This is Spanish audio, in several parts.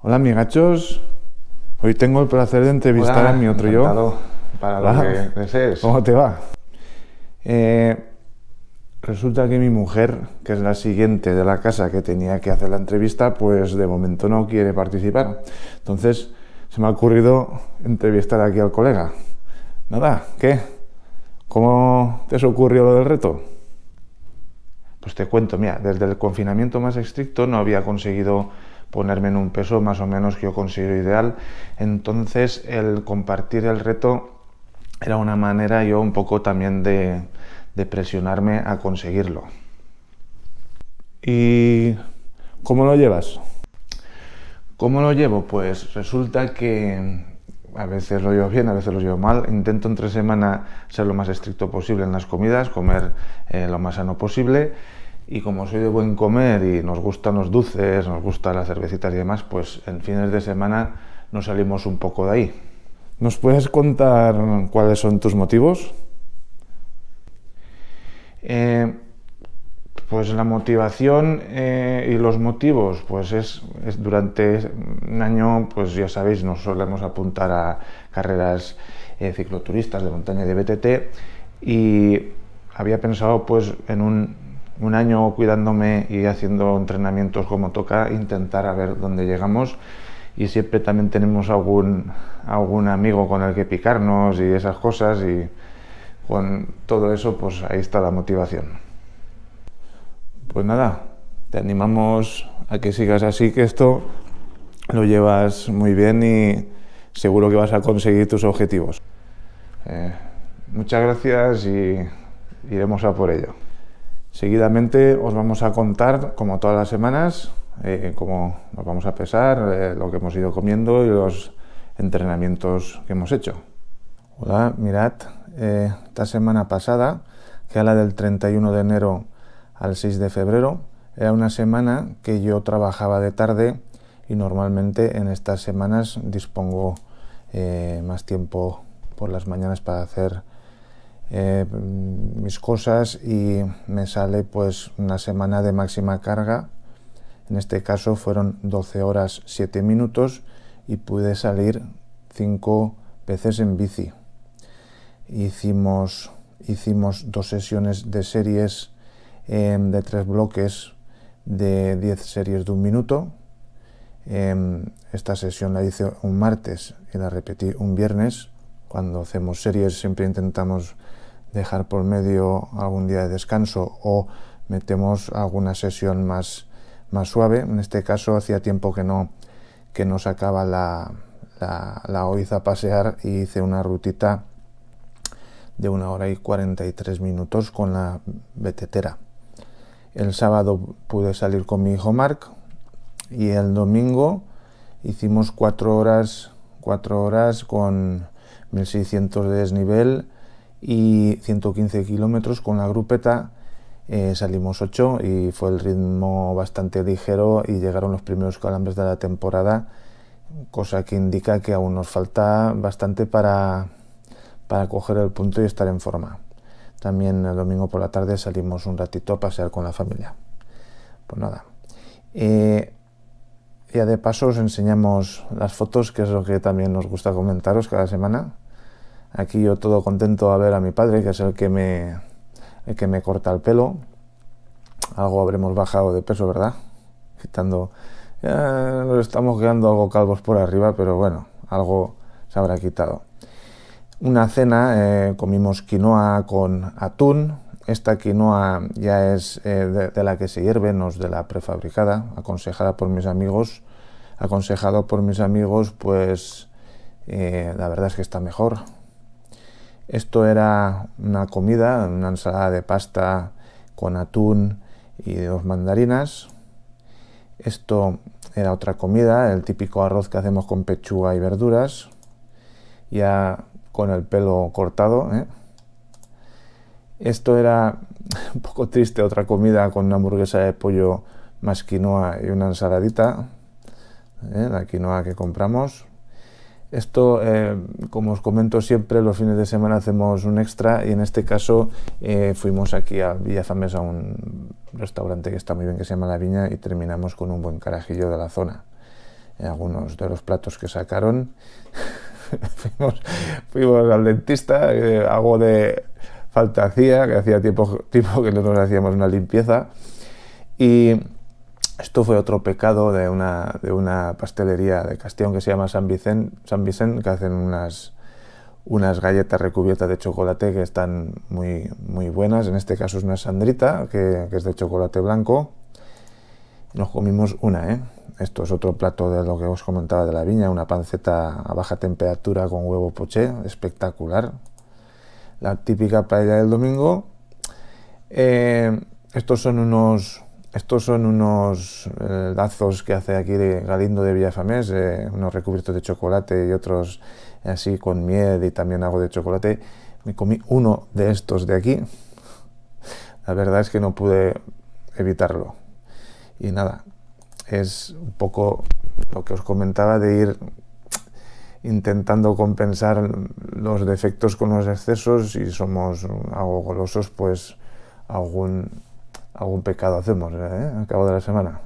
Hola, amigachos, Hoy tengo el placer de entrevistar a mi otro yo. Para lo que ¿Cómo te va? Eh, resulta que mi mujer, que es la siguiente de la casa que tenía que hacer la entrevista, pues de momento no quiere participar. Entonces se me ha ocurrido entrevistar aquí al colega. Nada, ¿qué? ¿Cómo te ocurrió lo del reto? Pues te cuento, mira, desde el confinamiento más estricto no había conseguido ponerme en un peso más o menos que yo considero ideal. Entonces el compartir el reto era una manera yo un poco también de, presionarme a conseguirlo. ¿Y cómo lo llevas? ¿Cómo lo llevo? Pues resulta que a veces lo llevo bien, a veces lo llevo mal. Intento entre semanas ser lo más estricto posible en las comidas, comer eh, lo más sano posible y como soy de buen comer y nos gustan los dulces, nos gustan las cervecitas y demás, pues en fines de semana nos salimos un poco de ahí. ¿Nos puedes contar cuáles son tus motivos? Eh, pues la motivación eh, y los motivos, pues es, durante un año, pues ya sabéis, nos solemos apuntar a carreras eh, cicloturistas de montaña de BTT y había pensado pues en un un año cuidándome y haciendo entrenamientos como toca, intentar a ver dónde llegamos y siempre también tenemos algún, algún amigo con el que picarnos y esas cosas y con todo eso pues ahí está la motivación. Pues nada, te animamos a que sigas así, que esto lo llevas muy bien y seguro que vas a conseguir tus objetivos. Eh, muchas gracias y iremos a por ello. Seguidamente os vamos a contar, como todas las semanas, eh, cómo nos vamos a pesar, eh, lo que hemos ido comiendo y los entrenamientos que hemos hecho. Hola, mirad, eh, esta semana pasada, que era la del 31 de enero al 6 de febrero, era una semana que yo trabajaba de tarde y normalmente en estas semanas dispongo más tiempo por las mañanas para hacer eh, mis cosas y me sale pues una semana de máxima carga. En este caso fueron 12 horas 7 minutos y pude salir 5 veces en bici. Hicimos, hicimos dos sesiones de series em, de tres bloques de 10 series de un minuto. Em, esta sesión la hice un martes y la repetí un viernes. Cuando hacemos series siempre intentamos dejar por medio algún día de descanso o metemos alguna sesión más, más suave. En este caso hacía tiempo que no, que no sacaba la, la, oiza a pasear y hice una rutita de una hora y 43 minutos con la betetera. El sábado pude salir con mi hijo Mark y el domingo hicimos cuatro horas, ...cuatro horas con 1600 de desnivel y 115 kilómetros con la grupeta. Eh, salimos 8 y fue el ritmo bastante ligero y llegaron los primeros calambres de la temporada, cosa que indica que aún nos falta bastante para, para coger el punto y estar en forma. También el domingo por la tarde salimos un ratito a pasear con la familia. Pues nada. Eh, ya de paso os enseñamos las fotos, que es lo que también nos gusta comentaros cada semana. Aquí yo todo contento a ver a mi padre, que es el que me, que me corta el pelo. Algo habremos bajado de peso, ¿verdad? Quitando... nos estamos quedando algo calvos por arriba, pero bueno, algo se habrá quitado. Una cena, eh, comimos quinoa con atún. Esta quinoa ya es eh, de, la que se hierve, no es de la prefabricada, aconsejada por mis amigos. Aconsejado por mis amigos, pues eh, la verdad es que está mejor. Esto era una comida, una ensalada de pasta con atún y dos mandarinas. Esto era otra comida, el típico arroz que hacemos con pechuga y verduras, ya con el pelo cortado. ¿eh? Esto era un poco triste, otra comida con una hamburguesa de pollo más quinoa y una ensaladita, ¿eh? la quinoa que compramos. Esto, eh, como os comento siempre, los fines de semana hacemos un extra y en este caso eh, fuimos aquí a Villafames a un restaurante que está muy bien que se llama La Viña y terminamos con un buen carajillo de la zona. Eh, algunos de los platos que sacaron fuimos, al dentista, algo de falta hacía, que hacía tiempo, que nosotros hacíamos una limpieza y esto fue otro pecado de una, de una pastelería de castión que se llama San Vicente, San que hacen unas, unas galletas recubiertas de chocolate que están muy, muy buenas. En este caso es una sandrita, que, es de chocolate blanco. Nos comimos una, ¿eh? Esto es otro plato de lo que os comentaba de la viña, una panceta a baja temperatura con huevo poché, espectacular. La típica paella del domingo. Eh, estos son unos estos son unos eh, lazos que hace aquí Galindo de Villafamés, eh, unos recubiertos de chocolate y otros así con miel y también hago de chocolate. Me comí uno de estos de aquí. La verdad es que no pude evitarlo. Y nada, es un poco lo que os comentaba de ir intentando compensar los defectos con los excesos. y somos algo golosos, pues algún algún pecado hacemos eh, al cabo de la semana.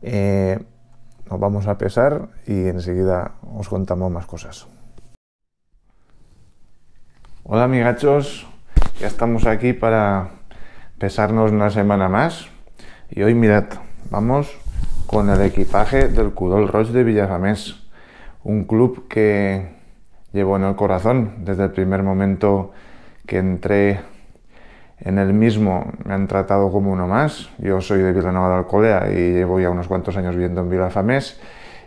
Eh, nos vamos a pesar y enseguida os contamos más cosas. Hola amigachos, ya estamos aquí para pesarnos una semana más. Y hoy mirad, vamos con el equipaje del Cudol Roche de Villafamés, un club que llevo en el corazón desde el primer momento que entré en el mismo me han tratado como uno más. Yo soy de Vilanova de Alcolea y llevo ya unos cuantos años viviendo en Vilafamés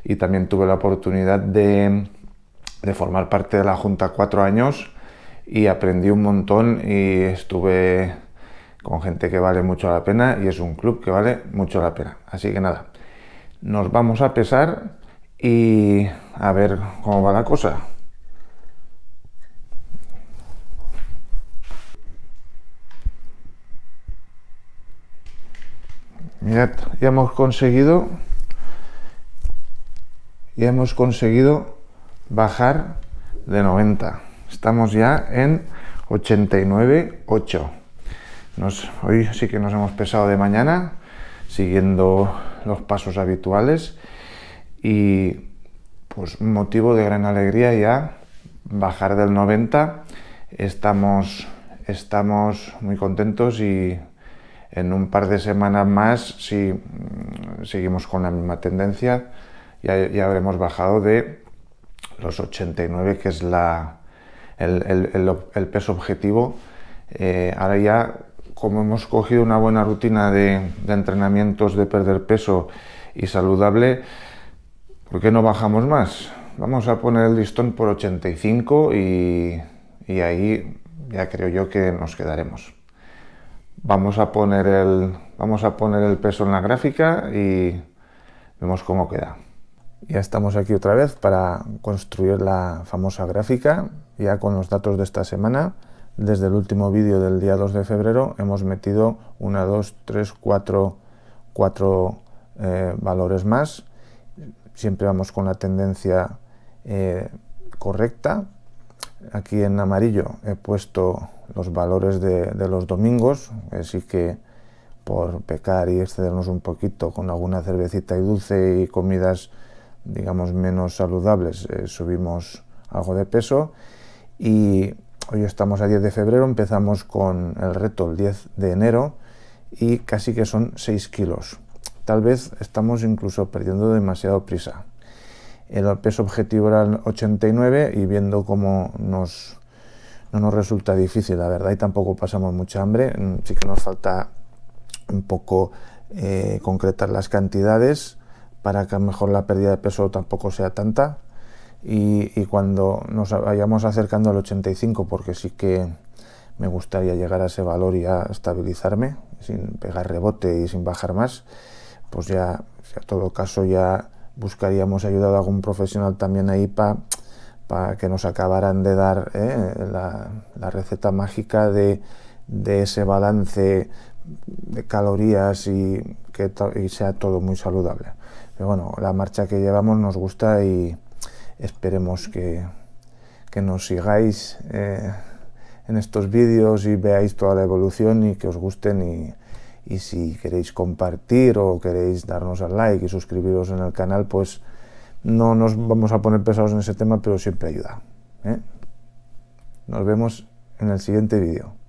y también tuve la oportunidad de, de formar parte de la Junta cuatro años y aprendí un montón y estuve con gente que vale mucho la pena y es un club que vale mucho la pena. Así que nada, nos vamos a pesar y a ver cómo va la cosa. Mirad, ya hemos conseguido ya hemos conseguido bajar de 90. Estamos ya en 89.8. hoy sí que nos hemos pesado de mañana, siguiendo los pasos habituales y pues motivo de gran alegría ya bajar del 90. Estamos, estamos muy contentos y en un par de semanas más, si mm, seguimos con la misma tendencia, ya, habremos bajado de los 89, que es la, el, peso objetivo. Eh, ahora ya, como hemos cogido una buena rutina de, entrenamientos de perder peso y saludable, ¿por qué no bajamos más? Vamos a poner el listón por 85 y, y ahí ya creo yo que nos quedaremos. Vamos a poner el, vamos a poner el peso en la gráfica y vemos cómo queda. Ya estamos aquí otra vez para construir la famosa gráfica, ya con los datos de esta semana. Desde el último vídeo del día 2 de febrero hemos metido 1, 2, 3, 4, 4 valores más. Siempre vamos con la tendencia eh, correcta aquí en amarillo he puesto los valores de, los domingos, así que por pecar y excedernos un poquito con alguna cervecita y dulce y comidas, digamos, menos saludables, eh, subimos algo de peso. Y hoy estamos a 10 de febrero, empezamos con el reto el 10 de enero y casi que son 6 kilos. Tal vez estamos incluso perdiendo demasiado prisa el peso objetivo era el 89 y viendo cómo nos, no nos resulta difícil, la verdad, y tampoco pasamos mucha hambre, mm, sí que nos falta un poco eh, concretar las cantidades para que a lo mejor la pérdida de peso tampoco sea tanta. Y, y cuando nos vayamos acercando al 85, porque sí que me gustaría llegar a ese valor y a estabilizarme sin pegar rebote y sin bajar más, pues ya, a todo caso ya buscaríamos ayuda de algún profesional también ahí para que nos acabaran de dar eh, la, receta mágica de, ese balance de calorías y que sea todo muy saludable. Pero bueno, la marcha que llevamos nos gusta y esperemos que, nos sigáis eh, en estos vídeos y veáis toda la evolución y que os gusten y, y si queréis compartir o queréis darnos al like y suscribiros en el canal, pues no nos vamos a poner pesados en ese tema, pero siempre ayuda. ¿eh? Nos vemos en el siguiente vídeo.